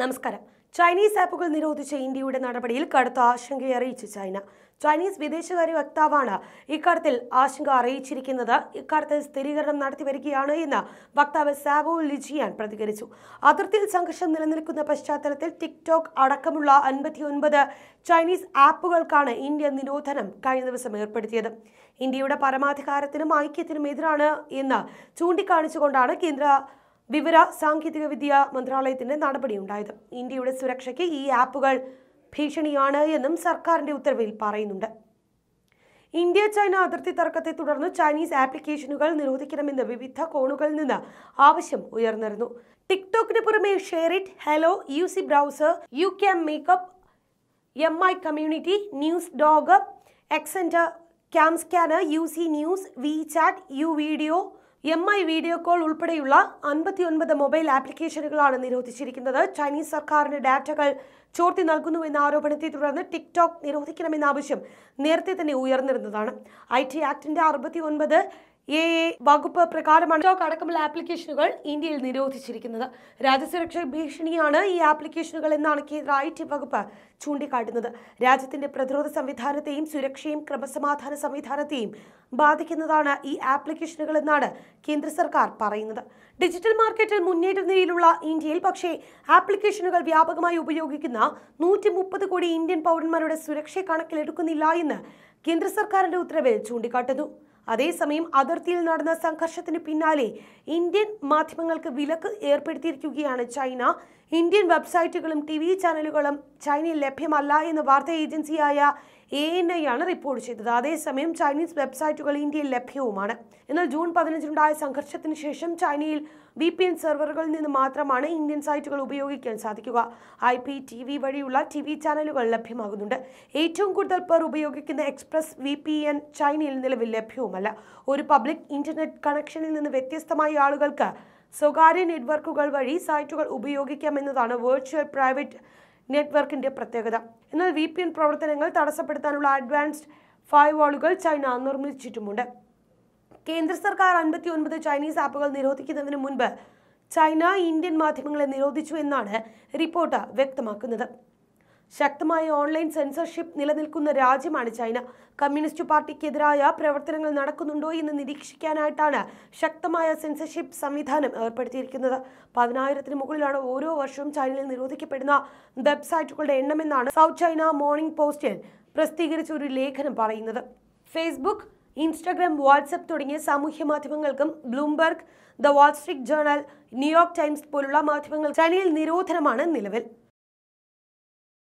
നമസ്കാരം ചൈനീസ് ആപ്പുകൾ നിരോധിച്ച ഇന്ത്യയുടെ നടപടിയിൽ കടുത്ത ആശങ്ക അറിയിച്ചു ചൈന ചൈനീസ് വിദേശകാര്യ വക്താവാണ് ഇക്കാര്യത്തിൽ ആശങ്ക അറിയിച്ചിരിക്കുന്നത് ഇക്കാര്യത്തിൽ സ്ഥിരീകരണം നടത്തിവരികയാണ് എന്ന് വക്താവ് സാവോ ലിജിയാൻ പ്രതികരിച്ചു അതിർത്തിയിൽ സംഘർഷം നിലനിൽക്കുന്ന പശ്ചാത്തലത്തിൽ ടിക്ടോക്ക് അടക്കമുള്ള അൻപത്തിയൊൻപത് ചൈനീസ് ആപ്പുകൾക്കാണ് ഇന്ത്യ നിരോധനം കഴിഞ്ഞ ദിവസം ഏർപ്പെടുത്തിയത് ഇന്ത്യയുടെ പരമാധികാരത്തിനും ഐക്യത്തിനും എതിരാണ് എന്ന് ചൂണ്ടിക്കാണിച്ചുകൊണ്ടാണ് കേന്ദ്ര വിവര സാങ്കേതികവിദ്യ മന്ത്രാലയത്തിന്റെ നടപടിയുണ്ടായത് ഇന്ത്യയുടെ സുരക്ഷയ്ക്ക് ഈ ആപ്പുകൾ ഭീഷണിയാണ് എന്നും സർക്കാരിന്റെ ഉത്തരവിൽ പറയുന്നുണ്ട് ഇന്ത്യ ചൈന അതിർത്തി തർക്കത്തെ തുടർന്ന് ചൈനീസ് ആപ്ലിക്കേഷനുകൾ നിരോധിക്കണമെന്ന് വിവിധ കോണുകളിൽ നിന്ന് ആവശ്യം ഉയർന്നിരുന്നു ടിക്ടോക്കിന് പുറമെ SHAREit Hello U C browser YouCam makeup M I community news dog Xender cam scanner U C news WeChat U video M I video call ഉൾപ്പെടെയുള്ള അൻപത്തിയൊൻപത് മൊബൈൽ ആപ്ലിക്കേഷനുകളാണ് നിരോധിച്ചിരിക്കുന്നത് ചൈനീസ് സർക്കാരിന്റെ ഡാറ്റകൾ ചോർത്തി നൽകുന്നുവെന്ന ആരോപണത്തെ തുടർന്ന് ടിക്ടോക്ക് നിരോധിക്കണമെന്ന ആവശ്യം നേരത്തെ തന്നെ ഉയർന്നിരുന്നതാണ് ഐ ടി ആക്ടിന്റെ അറുപത്തിയൊൻപത് എ എ വകുപ്പ് പ്രകാരമാണ് സ്റ്റോക്ക് അടക്കമുള്ള ആപ്ലിക്കേഷനുകൾ ഇന്ത്യയിൽ നിരോധിച്ചിരിക്കുന്നത് രാജ്യസുരക്ഷാ ഭീഷണിയാണ് ഈ ആപ്ലിക്കേഷനുകൾ എന്നാണ് കേന്ദ്ര ഐ ടി വകുപ്പ് ചൂണ്ടിക്കാട്ടുന്നത് രാജ്യത്തിന്റെ പ്രതിരോധ സംവിധാനത്തെയും സുരക്ഷയും ക്രമസമാധാന സംവിധാനത്തെയും ബാധിക്കുന്നതാണ് ഈ ആപ്ലിക്കേഷനുകൾ എന്നാണ് കേന്ദ്ര സർക്കാർ പറയുന്നത് ഡിജിറ്റൽ മാർക്കറ്റിൽ മുന്നേറ്റ നിലയിലുള്ള ഇന്ത്യയിൽ പക്ഷേ ആപ്ലിക്കേഷനുകൾ വ്യാപകമായി ഉപയോഗിക്കുന്ന നൂറ്റി കോടി ഇന്ത്യൻ പൗരന്മാരുടെ സുരക്ഷ കണക്കിലെടുക്കുന്നില്ല എന്ന് കേന്ദ്ര സർക്കാരിന്റെ ഉത്തരവിൽ ചൂണ്ടിക്കാട്ടുന്നു അതേസമയം അതിർത്തിയിൽ നടന്ന സംഘർഷത്തിന് പിന്നാലെ ഇന്ത്യൻ മാധ്യമങ്ങൾക്ക് വിലക്ക് ഏർപ്പെടുത്തിയിരിക്കുകയാണ് ചൈന ഇന്ത്യൻ വെബ്സൈറ്റുകളും ടി ചാനലുകളും ചൈനയിൽ ലഭ്യമല്ല എന്ന് വാർത്താ ഏജൻസിയായ എ എൻ ഐ ആണ് റിപ്പോർട്ട് ചെയ്തത് അതേസമയം ചൈനീസ് വെബ്സൈറ്റുകൾ ഇന്ത്യയിൽ ലഭ്യവുമാണ് എന്നാൽ ജൂൺ പതിനഞ്ചിനുണ്ടായ സംഘർഷത്തിന് ശേഷം ചൈനയിൽ വി പി എൻ സെർവറുകളിൽ നിന്ന് മാത്രമാണ് ഇന്ത്യൻ സൈറ്റുകൾ ഉപയോഗിക്കാൻ സാധിക്കുക ഐ പി ടി വി വഴിയുള്ള ടി വി ചാനലുകൾ ലഭ്യമാകുന്നുണ്ട് ഏറ്റവും കൂടുതൽ പേർ ഉപയോഗിക്കുന്ന എക്സ്പ്രസ് വി പി എൻ ചൈനയിൽ നിലവിൽ ലഭ്യവുമല്ല ഒരു പബ്ലിക് ഇന്റർനെറ്റ് കണക്ഷനിൽ നിന്ന് വ്യത്യസ്തമായ ആളുകൾക്ക് സ്വകാര്യ നെറ്റ്വർക്കുകൾ വഴി സൈറ്റുകൾ ഉപയോഗിക്കാമെന്നതാണ് വെർച്വൽ പ്രൈവറ്റ് നെറ്റ്വർക്കിന്റെ പ്രത്യേകത എന്നാൽ വി പി എൻ പ്രവർത്തനങ്ങൾ തടസ്സപ്പെടുത്താനുള്ള അഡ്വാൻസ്ഡ് ഫയർവാളുകൾ ചൈന നിർമ്മിച്ചിട്ടുമുണ്ട് കേന്ദ്ര സർക്കാർ അൻപത്തി ഒൻപത് ചൈനീസ് ആപ്പുകൾ നിരോധിക്കുന്നതിന് മുൻപ് ചൈന ഇന്ത്യൻ മാധ്യമങ്ങളെ നിരോധിച്ചു എന്നാണ് റിപ്പോർട്ട് വ്യക്തമാക്കുന്നത് ശക്തമായ ഓൺലൈൻ സെൻസർഷിപ്പ് നിലനിൽക്കുന്ന രാജ്യമാണ് ചൈന കമ്മ്യൂണിസ്റ്റ് പാർട്ടിക്കെതിരായ പ്രവർത്തനങ്ങൾ നടക്കുന്നുണ്ടോ എന്ന് നിരീക്ഷിക്കാനായിട്ടാണ് ശക്തമായ സെൻസർഷിപ്പ് സംവിധാനം ഏർപ്പെടുത്തിയിരിക്കുന്നത് പതിനായിരത്തിന് മുകളിലാണ് ഓരോ വർഷവും ചൈനയിൽ നിരോധിക്കപ്പെടുന്ന വെബ്സൈറ്റുകളുടെ എണ്ണമെന്നാണ് സൗത്ത് ചൈന മോർണിംഗ് പോസ്റ്റിൽ പ്രസിദ്ധീകരിച്ച ഒരു ലേഖനം പറയുന്നത് ഫേസ്ബുക്ക് ഇൻസ്റ്റഗ്രാം വാട്സപ്പ് തുടങ്ങിയ സാമൂഹ്യ മാധ്യമങ്ങൾക്കും Bloomberg the Wall Street Journal New York Times പോലുള്ള മാധ്യമങ്ങൾ ചൈനയിൽ നിരോധനമാണ് നിലവിൽ